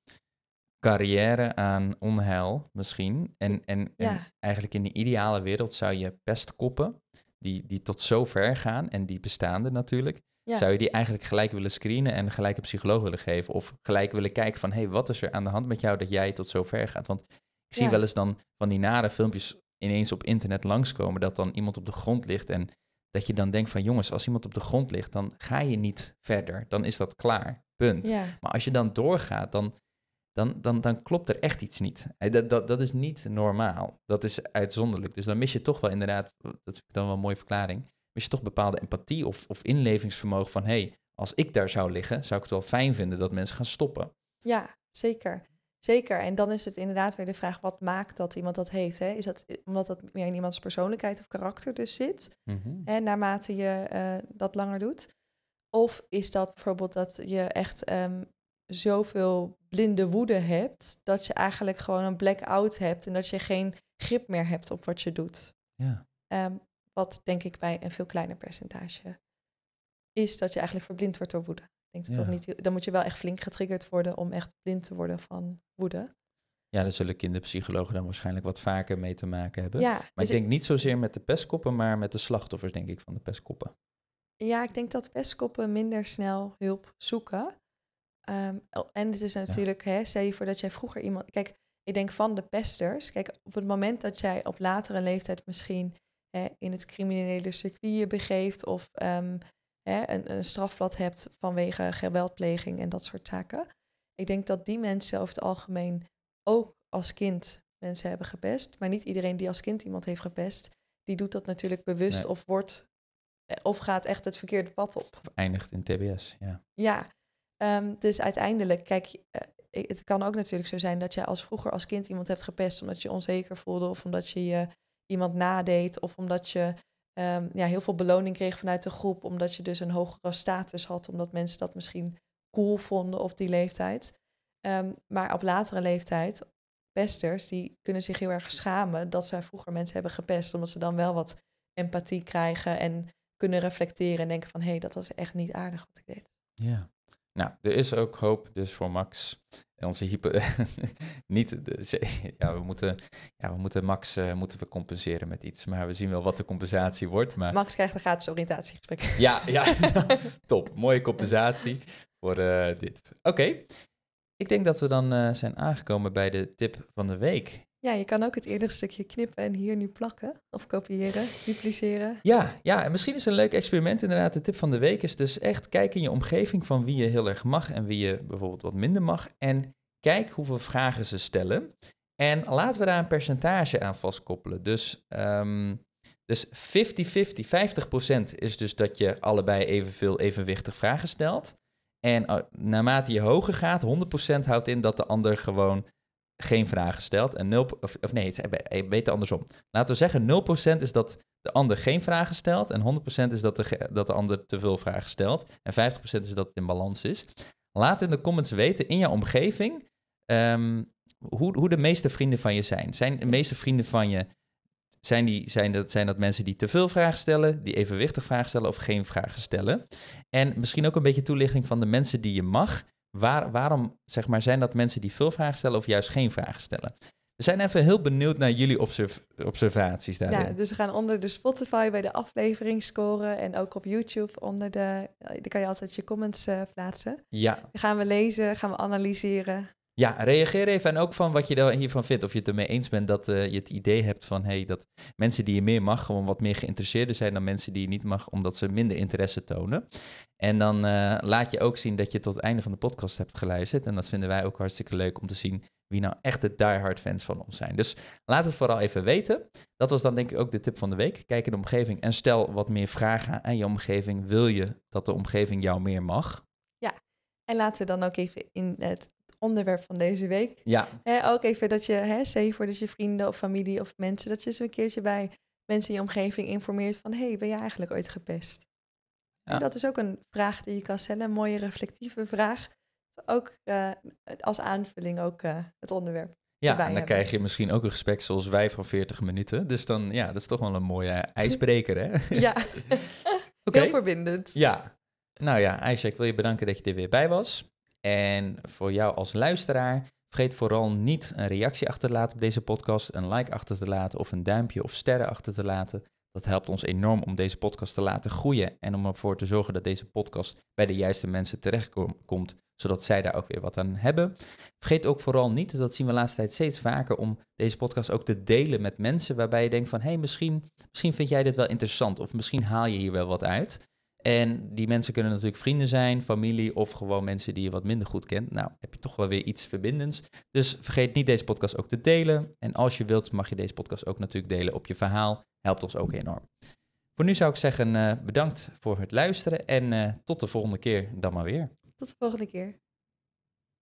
carrière aan onheil misschien. En, en, en eigenlijk in de ideale wereld zou je pestkoppen die, die tot zo ver gaan en die bestaande natuurlijk, zou je die eigenlijk gelijk willen screenen en gelijk een psycholoog willen geven? Of gelijk willen kijken van, hé, hey, wat is er aan de hand met jou dat jij tot zo ver gaat? Want ik zie wel eens dan van die nare filmpjes ineens op internet langskomen, dat dan iemand op de grond ligt en dat je dan denkt van, jongens, als iemand op de grond ligt, dan ga je niet verder, dan is dat klaar, punt. Maar als je dan doorgaat, dan dan, dan, dan klopt er echt iets niet. Dat, dat, dat is niet normaal. Dat is uitzonderlijk. Dus dan mis je toch wel inderdaad, dat vind ik dan wel een mooie verklaring, mis je toch bepaalde empathie of, of inlevingsvermogen van hé, hey, als ik daar zou liggen, zou ik het wel fijn vinden dat mensen gaan stoppen. Ja, zeker. Zeker. En dan is het inderdaad weer de vraag: wat maakt dat iemand dat heeft? Hè? Is dat omdat dat meer in iemands persoonlijkheid of karakter dus zit? Mm En naarmate je eh, dat langer doet. Of is dat bijvoorbeeld dat je echt ehm, zoveel blinde woede hebt, dat je eigenlijk gewoon een blackout hebt en dat je geen grip meer hebt op wat je doet. Ja. Ehm, wat denk ik bij een veel kleiner percentage is dat je eigenlijk verblind wordt door woede. denk dat dat niet, dan moet je wel echt flink getriggerd worden om echt blind te worden van woede. Ja, daar zullen kinderpsychologen dan waarschijnlijk wat vaker mee te maken hebben. Ja, maar ik dus denk niet zozeer met de pestkoppen, maar met de slachtoffers, denk ik, van de pestkoppen. Ja, ik denk dat pestkoppen minder snel hulp zoeken. Ehm, oh, en het is natuurlijk, hè, stel je voor dat jij vroeger iemand. Kijk, ik denk van de pesters. Kijk, op het moment dat jij op latere leeftijd misschien hè, in het criminele circuit begeeft of ehm, hè, een, een strafblad hebt vanwege geweldpleging en dat soort zaken. Ik denk dat die mensen over het algemeen ook als kind mensen hebben gepest. Maar niet iedereen die als kind iemand heeft gepest, die doet dat natuurlijk bewust of wordt eh, of gaat echt het verkeerde pad op. Of eindigt in TBS, ja. Ja, Ehm, dus uiteindelijk, kijk, eh, het kan ook natuurlijk zo zijn dat je als vroeger als kind iemand hebt gepest omdat je onzeker voelde of omdat je je iemand nadeed of omdat je ehm, ja, heel veel beloning kreeg vanuit de groep, omdat je dus een hogere status had, omdat mensen dat misschien cool vonden op die leeftijd. Ehm, maar op latere leeftijd, pesters, die kunnen zich heel erg schamen dat zij vroeger mensen hebben gepest, omdat ze dan wel wat empathie krijgen en kunnen reflecteren en denken van hé, hey, dat was echt niet aardig wat ik deed. Ja. Nou, er is ook hoop dus voor Max. En onze hype. niet, de, ja, we moeten, ja, we moeten Max eh, moeten we compenseren met iets. Maar we zien wel wat de compensatie wordt. Maar... Max krijgt een gratis oriëntatiegesprek. ja, ja top. Mooie compensatie voor eh, dit. Oké, ik denk dat we dan eh, zijn aangekomen bij de tip van de week. Ja, je kan ook het eerdere stukje knippen en hier nu plakken of kopiëren, dupliceren. Ja, ja, en misschien is een leuk experiment inderdaad. De tip van de week is dus echt kijk in je omgeving van wie je heel erg mag en wie je bijvoorbeeld wat minder mag. En kijk hoeveel vragen ze stellen. En laten we daar een percentage aan vastkoppelen. Dus, um, dus 50-50, 50% is dus dat je allebei evenveel evenwichtig vragen stelt. En eh, naarmate je hoger gaat, 100% houdt in dat de ander gewoon geen vragen stelt. En 0, of, of nee, het is beter andersom. Laten we zeggen, 0% is dat de ander geen vragen stelt. En 100% is dat de, dat de ander te veel vragen stelt. En 50% is dat het in balans is. Laat in de comments weten in jouw omgeving ehm, hoe, hoe de meeste vrienden van je zijn. Zijn de meeste vrienden van je. Zijn, die, zijn, dat, zijn dat mensen die te veel vragen stellen, die evenwichtig vragen stellen of geen vragen stellen? En misschien ook een beetje toelichting van de mensen die je mag Waar, waarom zeg maar, zijn dat mensen die veel vragen stellen of juist geen vragen stellen? We zijn even heel benieuwd naar jullie observaties daarin. Ja, dus we gaan onder de Spotify bij de aflevering scoren en ook op YouTube onder de, eh, daar kan je altijd je comments eh, plaatsen. Ja. gaan we lezen, gaan we analyseren ja, reageer even. En ook van wat je hiervan vindt. Of je het ermee eens bent dat eh, je het idee hebt van hey, dat mensen die je meer mag gewoon wat meer geïnteresseerder zijn dan mensen die je niet mag, omdat ze minder interesse tonen. En dan eh, laat je ook zien dat je tot het einde van de podcast hebt geluisterd. En dat vinden wij ook hartstikke leuk om te zien wie nou echt de diehard fans van ons zijn. Dus laat het vooral even weten. Dat was dan denk ik ook de tip van de week. Kijk in de omgeving en stel wat meer vragen aan je omgeving. Wil je dat de omgeving jou meer mag? Ja, en laten we dan ook even in het onderwerp van deze week. Ja. Hè, ook even dat je, hè, voor dat je vrienden of familie of mensen, dat je eens een keertje bij mensen in je omgeving informeert van, hey, ben jij eigenlijk ooit gepest? Ja. En dat is ook een vraag die je kan stellen, een mooie reflectieve vraag. Ook eh, als aanvulling ook eh, het onderwerp. Ja, en dan krijg je misschien ook een gesprek zoals wij van 40 minuten. Dus dan, ja, dat is toch wel een mooie ijsbreker, hè? ja, okay. heel verbindend. Ja. Nou ja, Isaac, wil je bedanken dat je er weer bij was. En voor jou als luisteraar, vergeet vooral niet een reactie achter te laten op deze podcast, een like achter te laten of een duimpje of sterren achter te laten. Dat helpt ons enorm om deze podcast te laten groeien en om ervoor te zorgen dat deze podcast bij de juiste mensen terechtkomt, zodat zij daar ook weer wat aan hebben. Vergeet ook vooral niet, dat zien we de laatste tijd steeds vaker, om deze podcast ook te delen met mensen waarbij je denkt van hé, hey, misschien, misschien vind jij dit wel interessant of misschien haal je hier wel wat uit. En die mensen kunnen natuurlijk vrienden zijn, familie of gewoon mensen die je wat minder goed kent. Nou, heb je toch wel weer iets verbindends. Dus vergeet niet deze podcast ook te delen. En als je wilt, mag je deze podcast ook natuurlijk delen op je verhaal. Helpt ons ook enorm. Voor nu zou ik zeggen eh, bedankt voor het luisteren en eh, tot de volgende keer dan maar weer. Tot de volgende keer.